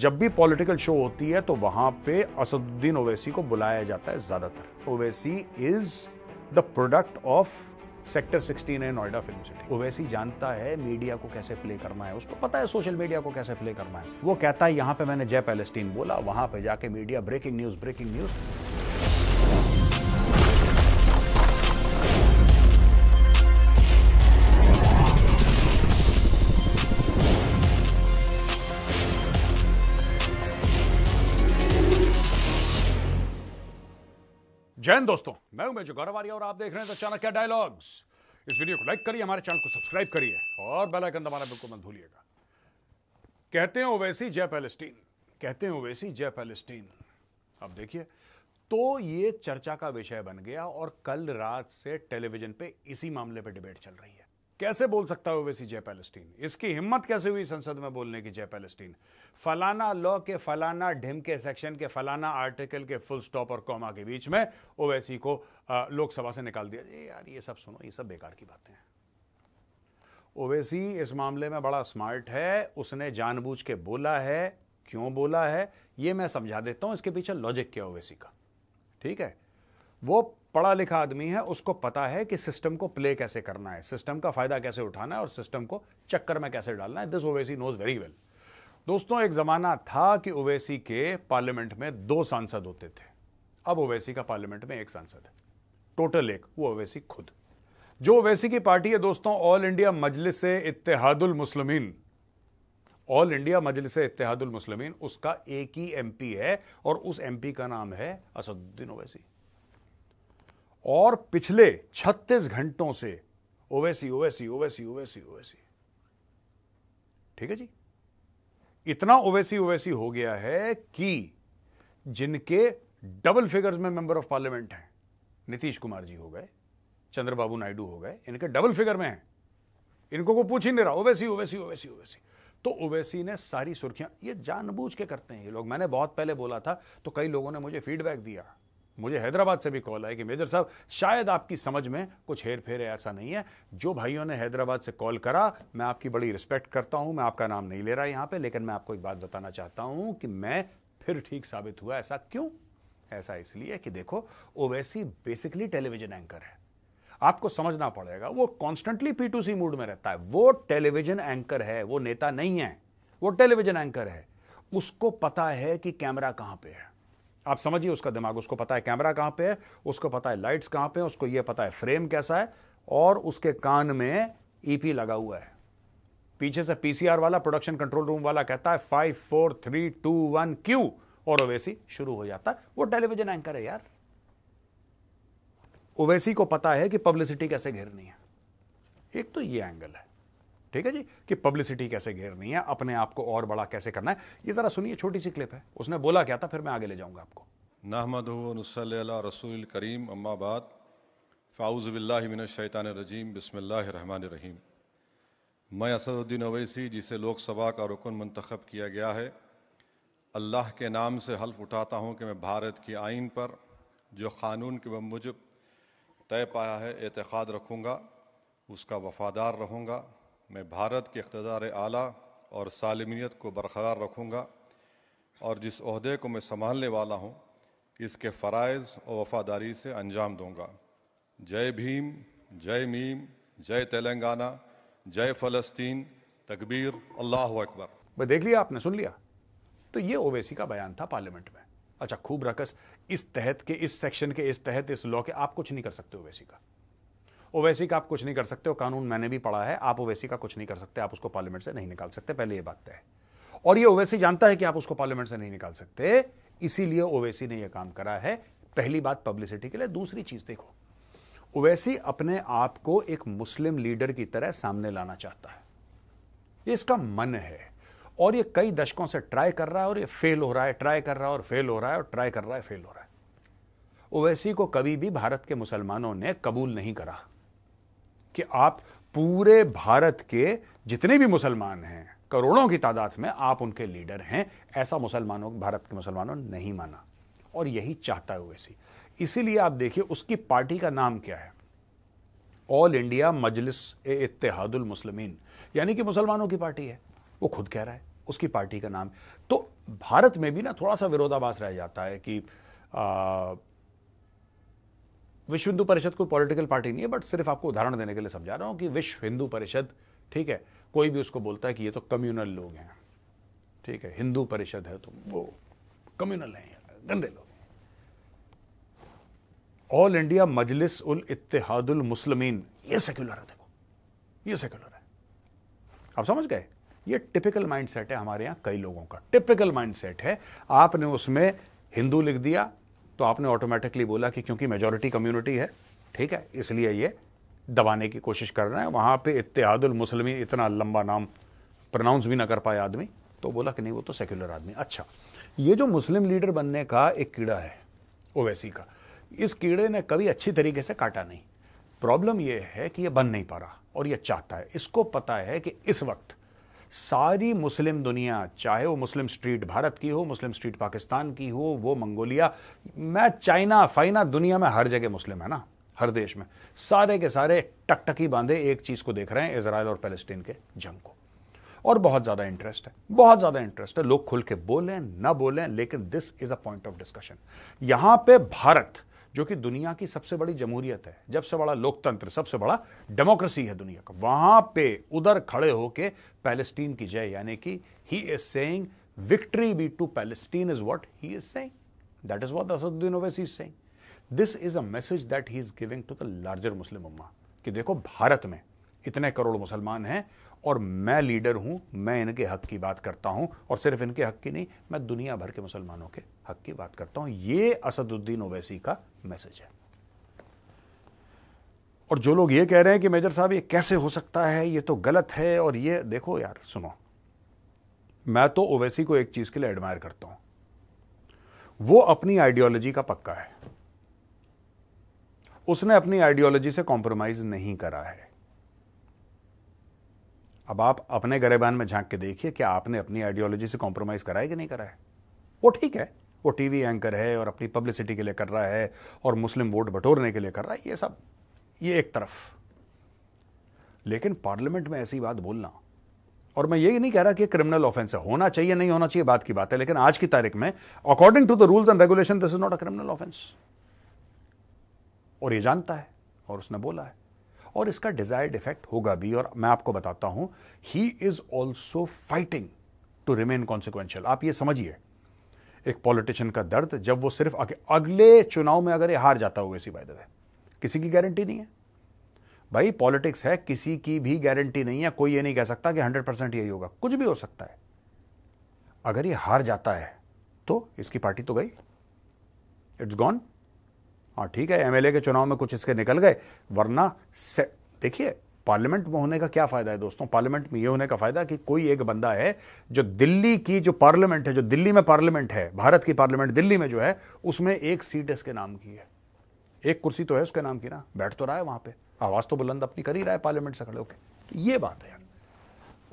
जब भी political show होती है तो वहां पे असदुद्दीन ओवैसी को बुलाया जाता है ज्यादातर Owaisi is the product of sector 16 है नोएडा फिल्म सिटी ओवैसी जानता है मीडिया को कैसे प्ले करना है उसको पता है सोशल मीडिया को कैसे प्ले करना है वो कहता है यहाँ पे मैंने जय पैलेस्टीन बोला वहां पे जाके media breaking news breaking news जैन दोस्तों मैं हूं मेजो गौरव और आप देख रहे हैं तो क्या डायलॉग्स इस वीडियो को लाइक करिए हमारे चैनल को सब्सक्राइब करिए और बेल आइकन दबाना बिल्कुल मत भूलिएगा कहते हैं ओवैसी जय पैलेस्टीन कहते हैं ओवैसी जय पैलेस्टीन अब देखिए तो ये चर्चा का विषय बन गया और कल रात से टेलीविजन पे इसी मामले पे डिबेट चल रही है कैसे बोल सकता है ओवैसी जय पैलेस्टीन इसकी हिम्मत कैसे हुई संसद में बोलने की जय पैलेस्टीन फलाना लॉ के फलाना ढिम के सेक्शन के फलाना आर्टिकल के फुल स्टॉप और कॉमा के बीच में ओवैसी को लोकसभा से निकाल दिया यार ये सब सुनो ये सब बेकार की बातें हैं ओवैसी इस मामले में बड़ा स्मार्ट है उसने जानबूझ के बोला है क्यों बोला है ये मैं समझा देता हूं इसके पीछे लॉजिक क्या ओवैसी का ठीक है वो पढ़ा लिखा आदमी है उसको पता है कि सिस्टम को प्ले कैसे करना है सिस्टम का फायदा कैसे उठाना है और सिस्टम को चक्कर में कैसे डालना है this Owaisi knows very well दोस्तों एक जमाना था कि ओवैसी के पार्लियामेंट में दो सांसद होते थे अब ओवैसी का पार्लियामेंट में एक सांसद है टोटल एक वो ओवैसी खुद जो ओवैसी की पार्टी है दोस्तों all India Majlis Ittehadul Muslimeen all India Majlis Ittehadul Muslimeen उसका एक ही एमपी है और उस एमपी का नाम है असदुद्दीन ओवैसी और पिछले 36 घंटों से ओवैसी ओवैसी ओवैसी ओवैसी ओवैसी ठीक है जी इतना ओवैसी ओवैसी हो गया है कि जिनके डबल फिगर्स में मेंबर ऑफ पार्लियामेंट हैं नीतीश कुमार जी हो गए चंद्रबाबू नायडू हो गए इनके डबल फिगर में हैं इनको को पूछ ही नहीं रहा ओवैसी ओवैसी ओवैसी ओवैसी तो ओवैसी ने सारी सुर्खियां ये जानबूझ के करते हैं ये लोग मैंने बहुत पहले बोला था तो कई लोगों ने मुझे फीडबैक दिया मुझे हैदराबाद से भी कॉल आई कि मेजर साहब शायद आपकी समझ में कुछ हेर फेर है ऐसा नहीं है जो भाइयों ने हैदराबाद से कॉल करा मैं आपकी बड़ी रिस्पेक्ट करता हूं मैं आपका नाम नहीं ले रहा यहां पे लेकिन मैं आपको एक बात बताना चाहता हूं कि मैं फिर ठीक साबित हुआ ऐसा क्यों ऐसा इसलिए कि देखो ओवैसी बेसिकली टेलीविजन एंकर है आपको समझना पड़ेगा वो constantly P to C mood में रहता है वो टेलीविजन एंकर है वो नेता नहीं है वो टेलीविजन एंकर है उसको पता है कि कैमरा कहां पे है आप समझिए उसका दिमाग उसको पता है कैमरा कहाँ पे है उसको पता है लाइट्स कहाँ पे है उसको ये पता है फ्रेम कैसा है और उसके कान में ईपी e लगा हुआ है पीछे से पीसीआर वाला प्रोडक्शन कंट्रोल रूम वाला कहता है five four three two one cue और ओवैसी शुरू हो जाता है वो टेलीविजन एंकर है यार ओवैसी को पता है कि पब्लिसिटी कैसे घेरनी है एक तो ये एंगल है ठीक है जी कि पब्लिसिटी कैसे घेरनी है अपने आप को और बड़ा कैसे करना है ये जरा सुनिए छोटी सी क्लिप है उसने बोला क्या था फिर मैं आगे ले जाऊंगा आपको नहमद रसूल करीम अम्माबाद शैतान रजीम बसमीम मैं असदुद्दीन अवैसी जिसे लोकसभा का रुकन मंतखब किया गया है अल्लाह के नाम से हल्फ उठाता हूँ कि मैं भारत की आइन पर जो क़ानून के बमुजब तय पाया है एतखाद रखूँगा उसका वफादार रहूँगा मैं भारत के इकतदार आला और सालमियत को बरकरार रखूँगा और जिस अहदे को मैं संभालने वाला हूँ इसके फ़रज़ और वफादारी से अंजाम दूँगा जय भीम जय मीम जय तेलंगाना जय फ़लस्तीन तकबीर अल्लाह अकबर मैं देख लिया आपने सुन लिया तो ये ओवैसी का बयान था पार्लियामेंट में अच्छा खूब रकस इस तहत के इस सेक्शन के इस तहत इस लॉ के आप कुछ नहीं कर सकते ओवैसी का ओवैसी का आप कुछ नहीं कर सकते और कानून मैंने भी पढ़ा है आप ओवैसी का कुछ नहीं कर सकते आप उसको पार्लियामेंट से नहीं निकाल सकते पहले ये बात तय है और ये ओवैसी जानता है कि आप उसको पार्लियामेंट से नहीं निकाल सकते इसीलिए ओवैसी ने यह काम करा है पहली बात पब्लिसिटी के लिए दूसरी चीज देखो ओवैसी अपने आप को एक मुस्लिम लीडर की तरह सामने लाना चाहता है ये इसका मन है और ये कई दशकों से ट्राई कर रहा है और ये फेल हो रहा है ट्राई कर रहा है और फेल हो रहा है और ट्राई कर रहा है फेल हो रहा है ओवैसी को कभी भी भारत के मुसलमानों ने कबूल नहीं करा कि आप पूरे भारत के जितने भी मुसलमान हैं करोड़ों की तादाद में आप उनके लीडर हैं ऐसा मुसलमानों भारत के मुसलमानों ने नहीं माना और यही चाहता है ओवैसी इसीलिए आप देखिए उसकी पार्टी का नाम क्या है ऑल इंडिया मजलिस ए इतिहादुल मुस्लिमीन यानी कि मुसलमानों की पार्टी है वो खुद कह रहा है उसकी पार्टी का नाम तो भारत में भी ना थोड़ा सा विरोधाभास रह जाता है कि आ, विश्व हिंदू परिषद कोई पॉलिटिकल पार्टी नहीं है बट सिर्फ आपको उदाहरण देने के लिए समझा रहा हूँ कि विश्व हिंदू परिषद ठीक है कोई भी उसको बोलता है कि ये तो कम्युनल लोग हैं ठीक है हिंदू परिषद है तो वो कम्युनल हैं गंदे लोग ऑल इंडिया मजलिस उल इतिहादुल मुस्लिमीन ये सेक्युलर है देखो ये सेक्युलर है आप समझ गए ये टिपिकल माइंडसेट है हमारे यहाँ कई लोगों का टिपिकल माइंडसेट है आपने उसमें हिंदू लिख दिया तो आपने ऑटोमेटिकली बोला कि क्योंकि मेजोरिटी कम्युनिटी है ठीक है इसलिए ये दबाने की कोशिश कर रहे हैं वहाँ पे इत्यादुल मुस्लिमी इतना लंबा नाम प्रनाउंस भी ना कर पाए आदमी तो बोला कि नहीं वो तो सेक्युलर आदमी अच्छा ये जो मुस्लिम लीडर बनने का एक कीड़ा है ओवैसी का इस कीड़े ने कभी अच्छी तरीके से काटा नहीं प्रॉब्लम यह है कि यह बन नहीं पा रहा और यह चाहता है इसको पता है कि इस वक्त सारी मुस्लिम दुनिया चाहे वो मुस्लिम स्ट्रीट भारत की हो मुस्लिम स्ट्रीट पाकिस्तान की हो वो मंगोलिया मैं चाइना फाइना दुनिया में हर जगह मुस्लिम है ना हर देश में सारे के सारे टकटकी बांधे एक चीज़ को देख रहे हैं इसराइल और पैलेस्टीन के जंग को और बहुत ज़्यादा इंटरेस्ट है बहुत ज़्यादा इंटरेस्ट है लोग खुल के बोलें ना बोलें लेकिन this is a point of discussion यहां पे भारत जो कि दुनिया की सबसे बड़ी जमहूरियत है जब से बड़ा लोकतंत्र सबसे बड़ा डेमोक्रेसी है दुनिया का वहां पे उधर खड़े होके पैलेस्टीन की जय यानी कि he is saying victory be to Palestine is what he is saying that is what Asaduddin Owaisi is saying this is a message that he is giving to the larger Muslim ummah कि देखो भारत में इतने करोड़ मुसलमान हैं और मैं लीडर हूं मैं इनके हक की बात करता हूं और सिर्फ इनके हक की नहीं मैं दुनिया भर के मुसलमानों के हक की बात करता हूं ये असदुद्दीन ओवैसी का मैसेज है और जो लोग ये कह रहे हैं कि मेजर साहब ये कैसे हो सकता है ये तो गलत है और ये देखो यार सुनो मैं तो ओवैसी को एक चीज के लिए एडमायर करता हूं वो अपनी आइडियोलॉजी का पक्का है उसने अपनी आइडियोलॉजी से कॉम्प्रोमाइज नहीं करा है अब आप अपने गरेबान में झांक के देखिए कि आपने अपनी आइडियोलॉजी से कॉम्प्रोमाइज़ करा है कि नहीं करा है वो ठीक है वो टीवी एंकर है और अपनी पब्लिसिटी के लिए कर रहा है और मुस्लिम वोट बटोरने के लिए कर रहा है ये सब ये एक तरफ लेकिन पार्लियामेंट में ऐसी बात बोलना और मैं ये नहीं कह रहा कि क्रिमिनल ऑफेंस है होना चाहिए नहीं होना चाहिए बात की बात है लेकिन आज की तारीख में according to the rules and regulation this is not a criminal offence और ये जानता है और उसने बोला है और इसका डिजायर्ड इफेक्ट होगा भी और मैं आपको बताता हूं he is also fighting to remain consequential आप ये समझिए एक पॉलिटिशियन का दर्द जब वो सिर्फ अगले चुनाव में अगर ये हार जाता होगा इसी वायदे किसी की गारंटी नहीं है भाई पॉलिटिक्स है किसी की भी गारंटी नहीं है कोई ये नहीं कह सकता कि हंड्रेड परसेंट यही होगा कुछ भी हो सकता है अगर ये हार जाता है तो इसकी पार्टी तो गई इट्स गॉन हाँ ठीक है एमएलए के चुनाव में कुछ इसके निकल गए वरना देखिए पार्लियामेंट में होने का क्या फायदा है दोस्तों पार्लियामेंट में ये होने का फायदा कि कोई एक बंदा है जो दिल्ली की जो पार्लियामेंट है जो दिल्ली में पार्लियामेंट है भारत की पार्लियामेंट दिल्ली में जो है उसमें एक सीट इसके नाम की है एक कुर्सी तो है उसके नाम की ना बैठ तो रहा है वहां पे आवाज तो बुलंद अपनी कर ही रहा है पार्लियामेंट से खड़े होकर तो ये बात है यार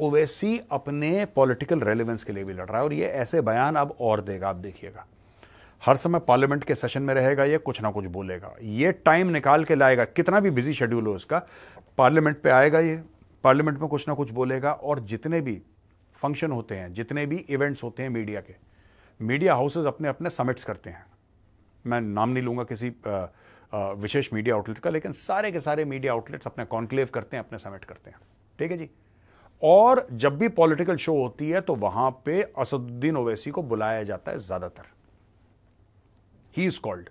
ओवैसी अपने पॉलिटिकल रेलिवेंस के लिए भी लड़ रहा है और ये ऐसे बयान अब और देगा आप देखिएगा हर समय पार्लियामेंट के सेशन में रहेगा या कुछ ना कुछ बोलेगा ये टाइम निकाल के लाएगा कितना भी बिजी शेड्यूल हो उसका पार्लियामेंट पे आएगा ये पार्लियामेंट में कुछ ना कुछ बोलेगा और जितने भी फंक्शन होते हैं जितने भी इवेंट्स होते हैं मीडिया के मीडिया हाउसेज अपने अपने समिट्स करते हैं मैं नाम नहीं लूँगा किसी विशेष मीडिया आउटलेट का लेकिन सारे के सारे मीडिया आउटलेट्स अपने कॉन्क्लेव करते हैं अपने समिट करते हैं ठीक है जी और जब भी पॉलिटिकल शो होती है तो वहाँ पे असदुद्दीन ओवैसी को बुलाया जाता है ज़्यादातर ही इज कॉल्ड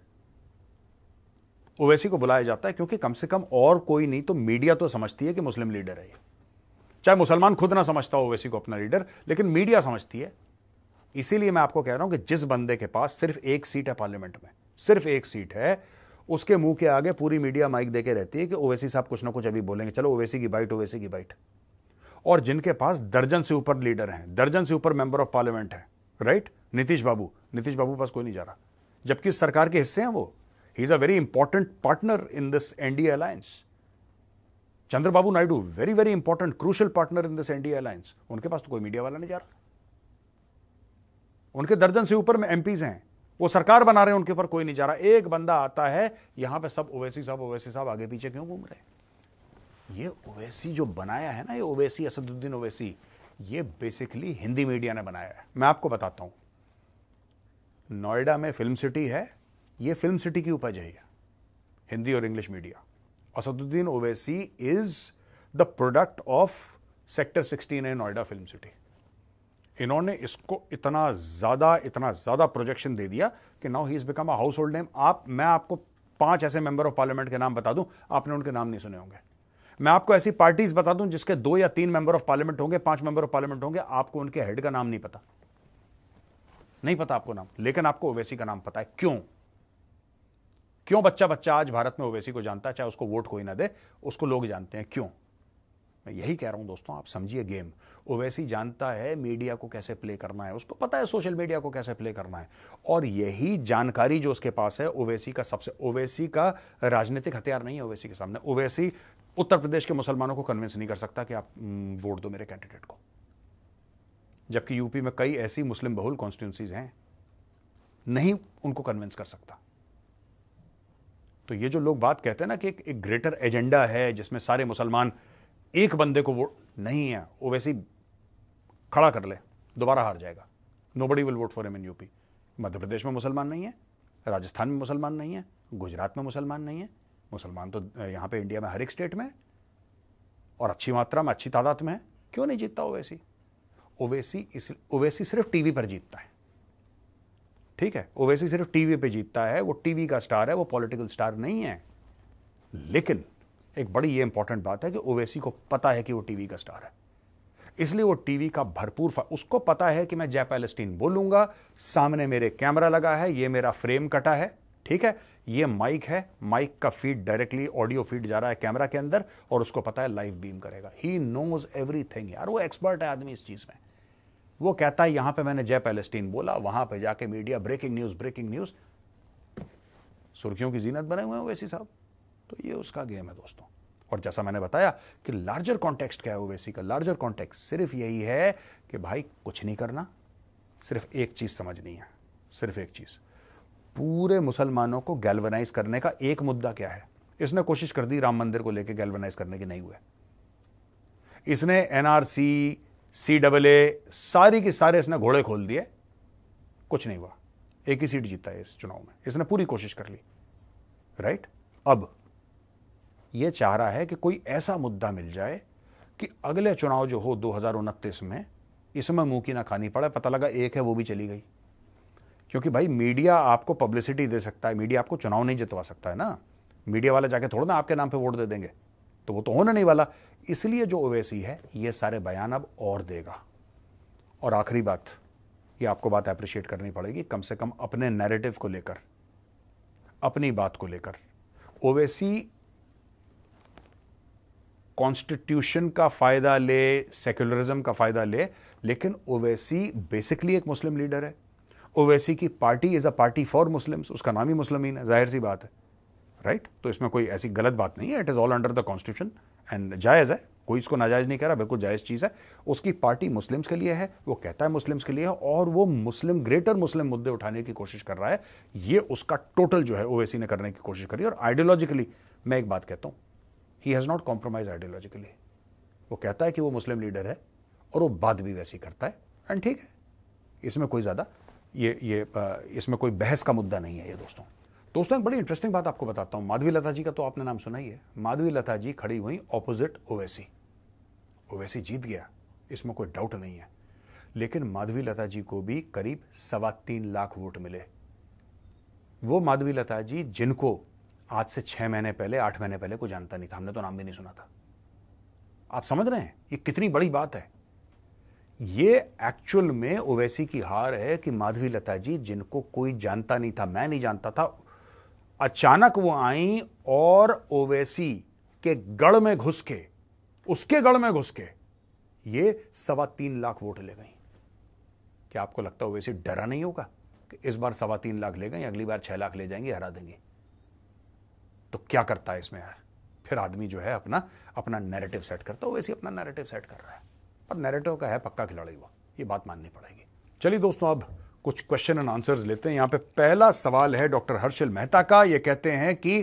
ओवैसी को बुलाया जाता है क्योंकि कम से कम और कोई नहीं तो मीडिया तो समझती है कि मुस्लिम लीडर है चाहे मुसलमान खुद ना समझता हो ओवैसी को अपना लीडर लेकिन मीडिया समझती है इसीलिए मैं आपको कह रहा हूं कि जिस बंदे के पास सिर्फ एक सीट है पार्लियामेंट में सिर्फ एक सीट है उसके मुंह के आगे पूरी मीडिया माइक देके रहती है कि ओवैसी साहब कुछ ना कुछ अभी बोलेंगे चलो ओवैसी की बाइट ओवैसी की बाइट और जिनके पास दर्जन से ऊपर लीडर हैं दर्जन से ऊपर मेंबर ऑफ पार्लियामेंट है राइट नीतीश बाबू नीतीश बाबू पास कोई नहीं जा रहा जबकि सरकार के हिस्से हैं वो he is a very important partner in this NDA alliance Chandrababu Naidu very very important crucial partner in this NDA alliance उनके पास तो कोई मीडिया वाला नहीं जा रहा उनके दर्जन से ऊपर में एमपीज हैं वो सरकार बना रहे हैं उनके ऊपर कोई नहीं जा रहा एक बंदा आता है यहां पे सब ओवैसी साहब ओवैसी साहब आगे पीछे क्यों घूम रहे हैं ये ओवैसी जो बनाया है ना ये ओवैसी असदुद्दीन ओवैसी ये बेसिकली हिंदी मीडिया ने बनाया है मैं आपको बताता हूं नोएडा में फिल्म सिटी है ये फिल्म सिटी की उपज है हिंदी और English media Asaduddin Owaisi is the product of sector 16 है नोएडा फिल्म सिटी इन्होंने इसको इतना ज़्यादा इतना ज़्यादा प्रोजेक्शन दे दिया कि now he is become a household name आप मैं आपको पांच ऐसे मेंबर ऑफ पार्लियामेंट के नाम बता दूं आपने उनके नाम नहीं सुने होंगे मैं आपको ऐसी पार्टीज बता दूं जिसके दो या तीन मेंबर ऑफ पार्लियामेंट होंगे पांच मेंबर ऑफ पार्लियामेंट होंगे आपको उनके हेड का नाम नहीं पता नहीं पता आपको नाम लेकिन आपको ओवैसी का नाम पता है क्यों क्यों बच्चा बच्चा आज भारत में ओवैसी को जानता है चाहे उसको वोट कोई ना दे उसको लोग जानते हैं क्यों मैं यही कह रहा हूं दोस्तों आप समझिए गेम ओवैसी जानता है मीडिया को कैसे प्ले करना है उसको पता है सोशल मीडिया को कैसे प्ले करना है और यही जानकारी जो उसके पास है ओवैसी का सबसे ओवैसी का राजनीतिक हथियार नहीं है ओवैसी के सामने ओवैसी उत्तर प्रदेश के मुसलमानों को कन्विंस नहीं कर सकता कि आप हम्म, वोट दो मेरे कैंडिडेट को जबकि यूपी में कई ऐसी मुस्लिम बहुल कॉन्स्टिट्यूंसीज हैं नहीं उनको कन्विंस कर सकता तो ये जो लोग बात कहते हैं ना कि एक, एक ग्रेटर एजेंडा है जिसमें सारे मुसलमान एक बंदे को वोट नहीं है वो वैसे ही खड़ा कर ले दोबारा हार जाएगा no buddy will vote for M in UP मध्य प्रदेश में मुसलमान नहीं है राजस्थान में मुसलमान नहीं है गुजरात में मुसलमान नहीं है मुसलमान तो यहाँ पे इंडिया में हर एक स्टेट में और अच्छी मात्रा में अच्छी तादाद में है क्यों नहीं जीतता हो वैसी ओवैसी इस ओवैसी सिर्फ टीवी पर जीतता है ठीक है ओवैसी सिर्फ टीवी पे जीतता है वो टीवी का स्टार है वो पॉलिटिकल स्टार नहीं है लेकिन एक बड़ी ये इंपॉर्टेंट बात है कि ओवैसी को पता है कि वो टीवी का स्टार है इसलिए वो टीवी का भरपूर उसको पता है कि मैं जय पैलेस्टीन बोलूंगा सामने मेरे कैमरा लगा है ये मेरा फ्रेम कटा है ठीक है ये माइक है माइक का फीड डायरेक्टली ऑडियो फीड जा रहा है कैमरा के अंदर और उसको पता है लाइव बीम करेगा ही नोज थिंग यार वो एक्सपर्ट है आदमी इस चीज में वो कहता है यहां पे मैंने जय पैलेस्टीन बोला वहां पे जाके media breaking news breaking news सुर्खियों की जीनत बने हुए हैं ओवैसी साहब तो ये उसका गेम है दोस्तों और जैसा मैंने बताया कि लार्जर कॉन्टेक्स्ट क्या है ओवैसी का लार्जर कॉन्टेक्स्ट सिर्फ यही है कि भाई कुछ नहीं करना सिर्फ एक चीज समझनी है सिर्फ एक चीज पूरे मुसलमानों को गैलवनाइज करने का एक मुद्दा क्या है इसने कोशिश कर दी राम मंदिर को लेकर गैलवनाइज करने की नहीं हुए इसने एनआरसी सी डबल ए सारी की सारे इसने घोड़े खोल दिए कुछ नहीं हुआ एक ही सीट जीता है इस चुनाव में इसने पूरी कोशिश कर ली राइट अब यह चाह रहा है कि कोई ऐसा मुद्दा मिल जाए कि अगले चुनाव जो हो दो में इसमें मुंह की ना खानी पड़े पता लगा एक है वो भी चली गई क्योंकि भाई मीडिया आपको पब्लिसिटी दे सकता है मीडिया आपको चुनाव नहीं जितवा सकता है ना मीडिया वाले जाके थोड़ा ना आपके नाम पे वोट दे देंगे तो वो तो होना नहीं वाला इसलिए जो ओवैसी है ये सारे बयान अब और देगा और आखिरी बात ये आपको बात अप्रिशिएट करनी पड़ेगी कम से कम अपने नैरेटिव को लेकर अपनी बात को लेकर ओवैसी कॉन्स्टिट्यूशन का फायदा ले सेक्युलरिज्म का फायदा ले लेकिन ओवैसी बेसिकली एक मुस्लिम लीडर है ओवैसी की party is a party for Muslims उसका नाम ही मुस्लिम है जाहिर सी बात है राइट right? तो इसमें कोई ऐसी गलत बात नहीं है it is all under the constitution and जायज़ है कोई इसको नाजायज़ नहीं कह रहा बिल्कुल जायज़ चीज़ है उसकी पार्टी मुस्लिम्स के लिए है वो कहता है मुस्लिम्स के लिए है और वो मुस्लिम ग्रेटर मुस्लिम मुद्दे उठाने की कोशिश कर रहा है ये उसका टोटल जो है ओवैसी ने करने की कोशिश करी और आइडियोलॉजिकली मैं एक बात कहता हूँ he has not compromise ideologically वो कहता है कि वो मुस्लिम लीडर है और वो बात भी वैसी करता है एंड ठीक है इसमें कोई ज़्यादा ये ये इसमें कोई बहस का मुद्दा नहीं है ये दोस्तों दोस्तों एक बड़ी इंटरेस्टिंग बात आपको बताता हूं माधवी लता जी का तो आपने नाम सुना ही है माधवी लता जी खड़ी हुई ऑपोजिट ओवैसी ओवैसी जीत गया इसमें कोई डाउट नहीं है लेकिन माधवी लता जी को भी करीब सवा तीन लाख वोट मिले वो माधवी लता जी जिनको आज से छह महीने पहले आठ महीने पहले कोई जानता नहीं था हमने तो नाम भी नहीं सुना था आप समझ रहे हैं ये कितनी बड़ी बात है ये एक्चुअल में ओवैसी की हार है कि माधवी लता जी जिनको कोई जानता नहीं था मैं नहीं जानता था अचानक वो आई और ओवैसी के गढ़ में घुस के उसके गढ़ में घुस के ये सवा तीन लाख वोट ले गई क्या आपको लगता है ओवैसी डरा नहीं होगा कि इस बार सवा तीन लाख ले गई अगली बार छह लाख ले जाएंगे हरा देंगे तो क्या करता है इसमें यार फिर आदमी जो है अपना अपना नैरेटिव सेट करता है ओवैसी अपना नैरेटिव सेट कर रहा है पर नैरेटिव का है पक्का खिलाड़ी हुआ ये बात माननी पड़ेगी चलिए दोस्तों अब कुछ क्वेश्चन एंड आंसर्स लेते हैं यहां पे पहला सवाल है डॉक्टर हर्षिल मेहता का ये कहते हैं कि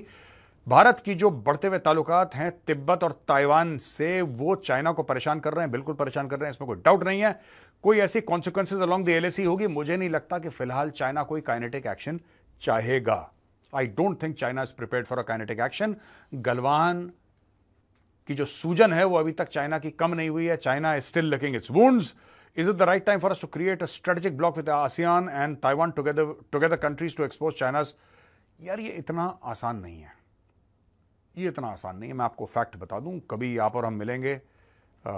भारत की जो बढ़ते हुए ताल्लुकात हैं तिब्बत और ताइवान से वो चाइना को परेशान कर रहे हैं बिल्कुल परेशान कर रहे हैं इसमें कोई डाउट नहीं है कोई ऐसी कॉन्सिक्वेंसेज अलॉन्ग द एलएसी होगी मुझे नहीं लगता कि फिलहाल चाइना कोई काइनेटिक एक्शन चाहेगा I don't think China is prepare for a kinetic action Galwan की जो सूजन है वो अभी तक चाइना की कम नहीं हुई है China is still looking its wounds Is it the right time for us to create a strategic bloc with ASEAN and Taiwan together, together countries to expose China's? यार ये इतना आसान नहीं है ये इतना आसान नहीं है मैं आपको फैक्ट बता दूं कभी आप और हम मिलेंगे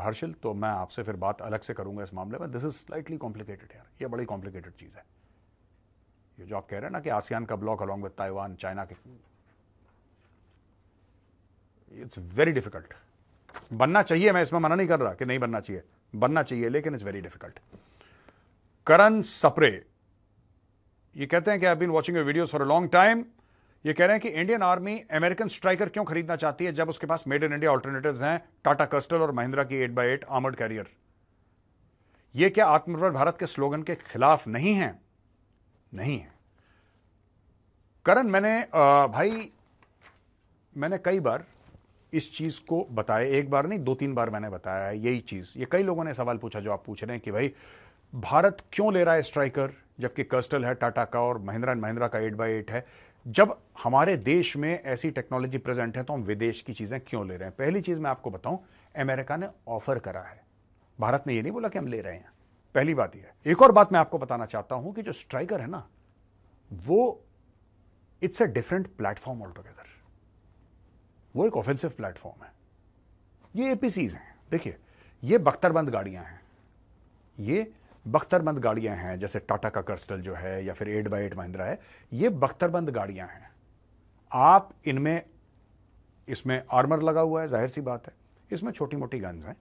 हर्षिल तो मैं आपसे फिर बात अलग से करूंगा इस मामले में दिस इज स्लाइटली कॉम्प्लिकेटेड यार ये बड़ी कॉम्प्लिकेटेड चीज़ है ये जो आप कह रहे हैं ना कि आसियान का block along with Taiwan China के इट्स वेरी डिफिकल्ट बनना चाहिए मैं इसमें मना नहीं कर रहा कि नहीं बनना चाहिए बनना चाहिए लेकिन it's very difficult Karan Sapre ये कहते हैं कि I been watching your videos for a long time ये कह रहे हैं कि इंडियन आर्मी अमेरिकन स्ट्राइकर क्यों खरीदना चाहती है जब उसके पास मेड इन इंडिया ऑल्टरनेटिव हैं टाटा कस्टल और महिंद्रा की eight by eight armoured carrier ये क्या आत्मनिर्भर भारत के स्लोगन के खिलाफ नहीं है नहीं है करण मैंने आ, भाई मैंने कई बार इस चीज़ को बताए एक बार नहीं दो तीन बार मैंने बताया यही चीज़ ये कई लोगों ने सवाल पूछा जो आप पूछ रहे हैं कि भाई भारत क्यों ले रहा है स्ट्राइकर जबकि कर्स्टल है टाटा का और महिंद्रा एंड महिंद्रा का एट बाई एट है जब हमारे देश में ऐसी टेक्नोलॉजी प्रेजेंट है तो हम विदेश की चीज़ें क्यों ले रहे हैं पहली चीज़ मैं आपको बताऊं अमेरिका ने ऑफर करा है भारत ने यह नहीं बोला कि हम ले रहे हैं पहली बात यह है एक और बात मैं आपको बताना चाहता हूं कि जो स्ट्राइकर है ना वो it's a different platform all together वो एक ऑफेंसिव प्लेटफॉर्म है ये एपीसीज हैं देखिए ये बख्तरबंद गाड़ियां हैं ये बख्तरबंद गाड़ियां हैं जैसे टाटा का कर्स्टल जो है या फिर एट बाई एट महिंद्रा है ये बख्तरबंद गाड़ियां हैं आप इनमें इसमें आर्मर लगा हुआ है जाहिर सी बात है इसमें छोटी मोटी गन्स हैं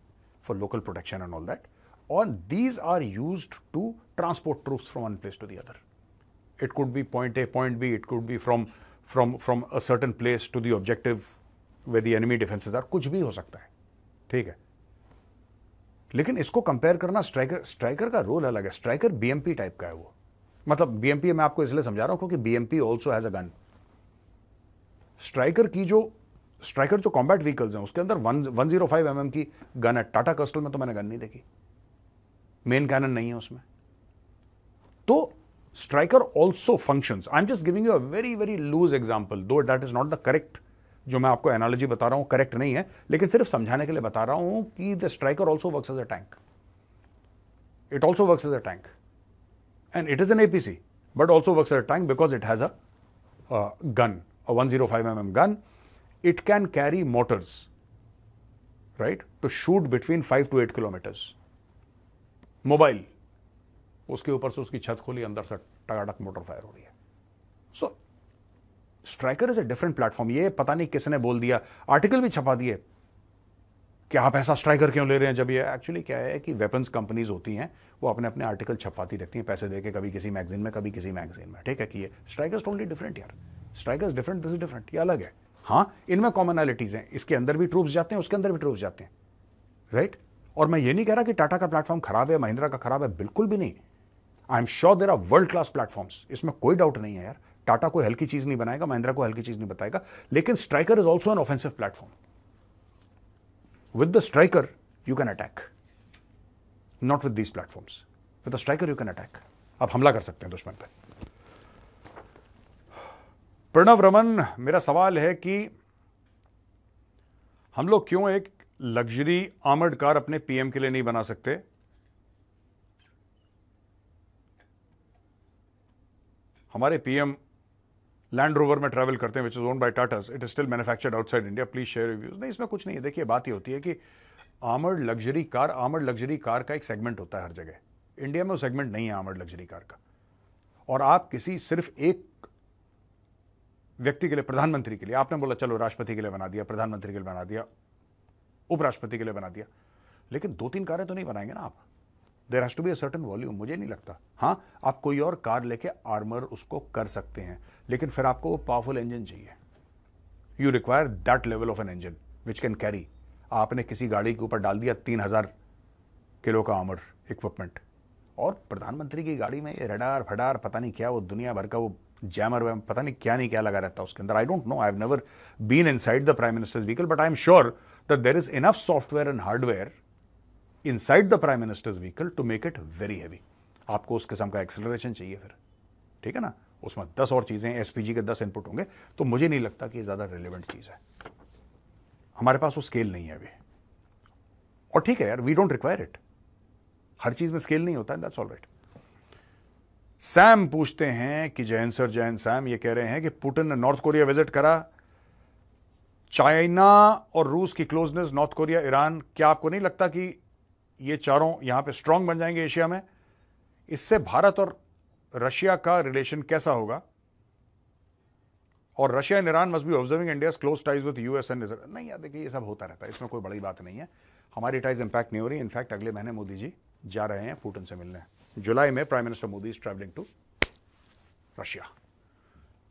for local protection and all that और these are use to transport troops from one place to the other it could be point A point B it could be from from from a certain place to the objective way the enemy defences are कुछ भी हो सकता है ठीक है लेकिन इसको compare करना स्ट्राइकर स्ट्राइकर का रोल अलग है स्ट्राइकर बीएमपी टाइप का है वो मतलब बीएमपी मैं आपको इसलिए समझा रहा हूं क्योंकि BMP also has a gun striker की जो स्ट्राइकर जो कॉम्बैट व्हीकल्स हैं उसके अंदर वन जीरो फाइव एम की गन है टाटा कस्टल में तो मैंने गन नहीं देखी मेन कैनन नहीं है उसमें तो striker also function I am just giving you a very very loose example though that is not the correct जो मैं आपको एनालॉजी बता रहा हूं करेक्ट नहीं है लेकिन सिर्फ समझाने के लिए बता रहा हूं कि the striker also work as a tank it also work as a tank and it is an APC but also work as a tank because it has a gun one zero five M M gun it can carry mortars right to shoot between five to eight kilometres mobile उसके ऊपर से उसकी छत खोली अंदर से टकाटक motor fire हो रही है so striker is a different platform ये पता नहीं किसने बोल दिया आर्टिकल भी छपा दिए कि आप ऐसा स्ट्राइकर क्यों ले रहे हैं जब ये एक्चुअली क्या है कि वेपन्स कंपनीज होती हैं वो अपने अपने आर्टिकल छपवाती रहती हैं पैसे देके कभी किसी मैगजीन में कभी किसी मैगजीन में ठीक है कि ये स्ट्राइकर्स टोटली डिफरेंट यार strikers different this is different ये अलग है हाँ इनमें कॉमनैलिटीज हैं इसके अंदर भी ट्रूप्स जाते हैं उसके अंदर भी ट्रूप्स जाते हैं राइट और मैं ये नहीं कह रहा कि टाटा का प्लेटफॉर्म खराब है महिंद्रा का खराब है बिल्कुल भी नहीं I am sure there are world class platforms इसमें कोई डाउट नहीं है यार टाटा कोई हल्की चीज नहीं बनाएगा महिंद्रा को हल्की चीज नहीं बताएगा लेकिन striker is also an offensive platform with the striker you can attack not with these platforms with the striker you can attack आप हमला कर सकते हैं दुश्मन पर प्रणव रमन मेरा सवाल है कि हम लोग क्यों एक लग्जरी आमर्ड कार अपने पीएम के लिए नहीं बना सकते हमारे पीएम लैंड रोवर में ट्रैवल करते हैं which is own by Tatas it is still manufactured outside India please share reviews नहीं इसमें कुछ नहीं है देखिए बात ये होती है कि armoured luxury car armoured luxury car का एक सेगमेंट होता है हर जगह इंडिया में वो सेगमेंट नहीं है आमर्ड लग्जरी कार का और आप किसी सिर्फ एक व्यक्ति के लिए प्रधानमंत्री के लिए आपने बोला चलो राष्ट्रपति के लिए बना दिया प्रधानमंत्री के लिए बना दिया उपराष्ट्रपति के लिए बना दिया लेकिन दो तीन कारें तो नहीं बनाएंगे ना आप there has to be a certain volume मुझे नहीं लगता हाँ आप कोई और कार लेके आर्मर उसको कर सकते हैं लेकिन फिर आपको वो पावरफुल इंजन चाहिए you require that level of an engine which can carry आपने किसी गाड़ी के ऊपर डाल दिया तीन हजार किलो का आमर इक्विपमेंट और प्रधानमंत्री की गाड़ी में ये रडार फडार पता नहीं क्या वो दुनिया भर का वो जैमर वैम पता नहीं क्या नहीं क्या लगा रहता उसके अंदर I don't know I have never been inside the prime minister's vehicle but I am sure that there is enough software and hardware side the prime minister's vehicle to make it very heavy आपको उस किस्म का acceleration चाहिए फिर ठीक है ना उसमें दस और चीज़ें एसपीजी के दस इनपुट होंगे तो मुझे नहीं लगता कि ज़्यादा रिलेवेंट चीज़ है हमारे पास वो स्केल नहीं है अभी और ठीक है यार वी डोंट रिक्वायर इट हर चीज़ में स्केल नहीं होता है दैट्स ऑल राइट सैम पूछते हैं कि जैन सर जैन सैम ये कह रहे हैं कि पुटिन ने नॉर्थ कोरिया विजिट करा चाइना और रूस की क्लोजनेस नॉर्थ कोरिया ईरान क्या आपको नहीं लगता कि ये चारों यहाँ पे स्ट्रांग बन जाएंगे एशिया में इससे भारत और रशिया का रिलेशन कैसा होगा और Russia and Iran must be observing India close ties with US and नहीं यार देखिए ये सब होता रहता है इसमें कोई बड़ी बात नहीं है हमारी टाइज इंपैक्ट नहीं हो रही इनफैक्ट अगले महीने मोदी जी जा रहे हैं पुटिन से मिलने जुलाई में prime minister Modi is travelling to Russia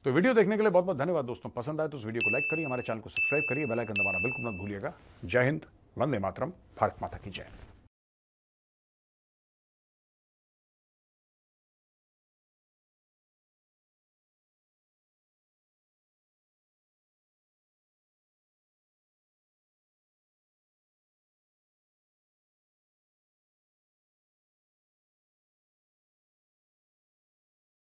तो वीडियो देखने के लिए बहुत बहुत धन्यवाद दोस्तों पसंद आए तो उस वीडियो को लाइक करिए हमारे चैनल को सब्सक्राइब करिए बेल आइकन दबाना बिल्कुल मत भूलिएगा जय हिंद वंदे मातरम भारत माता की जय